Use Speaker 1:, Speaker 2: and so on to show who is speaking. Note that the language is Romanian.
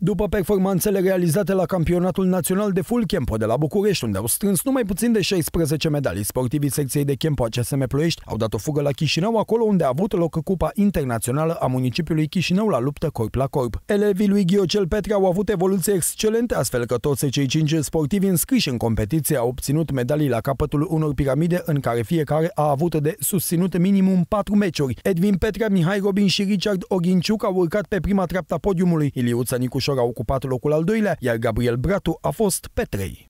Speaker 1: După performanțele realizate la campionatul național de full campo de la București, unde au strâns numai puțin de 16 medalii, sportivii secției de campo a CSM Ploiești au dat o fugă la Chișinău, acolo unde a avut loc Cupa Internațională a municipiului Chișinău la luptă corp la corp. Elevii lui Ghiocel Petre au avut evoluție excelente, astfel că toți cei cinci sportivi înscriși în competiție au obținut medalii la capătul unor piramide în care fiecare a avut de susținut minimum 4 meciuri. Edwin Petre, Mihai Robin și Richard Oghinciuc au urcat pe prima a podiumului. Iliuța Nicuș Timișoara a ocupat locul al doilea, iar Gabriel Bratu a fost pe trei.